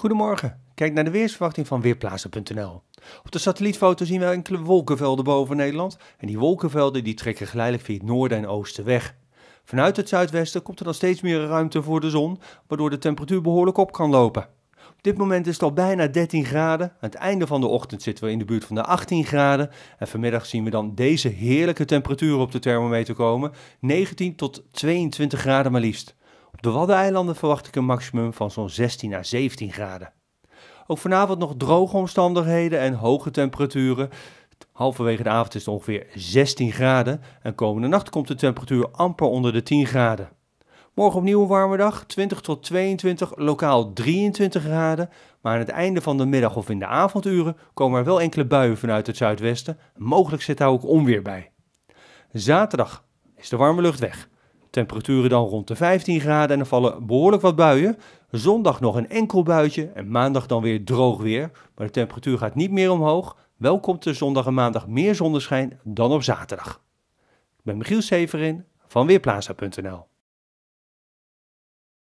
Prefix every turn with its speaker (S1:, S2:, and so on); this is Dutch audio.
S1: Goedemorgen. Kijk naar de weersverwachting van Weerplaatsen.nl. Op de satellietfoto zien we enkele wolkenvelden boven Nederland. En die wolkenvelden die trekken geleidelijk via het noorden en oosten weg. Vanuit het zuidwesten komt er dan steeds meer ruimte voor de zon, waardoor de temperatuur behoorlijk op kan lopen. Op dit moment is het al bijna 13 graden. Aan het einde van de ochtend zitten we in de buurt van de 18 graden. En vanmiddag zien we dan deze heerlijke temperaturen op de thermometer komen: 19 tot 22 graden maar liefst. Op de Waddeneilanden verwacht ik een maximum van zo'n 16 à 17 graden. Ook vanavond nog droge omstandigheden en hoge temperaturen. Halverwege de avond is het ongeveer 16 graden en komende nacht komt de temperatuur amper onder de 10 graden. Morgen opnieuw een warme dag, 20 tot 22, lokaal 23 graden. Maar aan het einde van de middag of in de avonduren komen er wel enkele buien vanuit het zuidwesten. Mogelijk zit daar ook onweer bij. Zaterdag is de warme lucht weg. Temperaturen dan rond de 15 graden en er vallen behoorlijk wat buien. Zondag nog een enkel buitje en maandag dan weer droog weer. Maar de temperatuur gaat niet meer omhoog. Wel komt er zondag en maandag meer zonneschijn dan op zaterdag. Ik ben Michiel Severin van Weerplaza.nl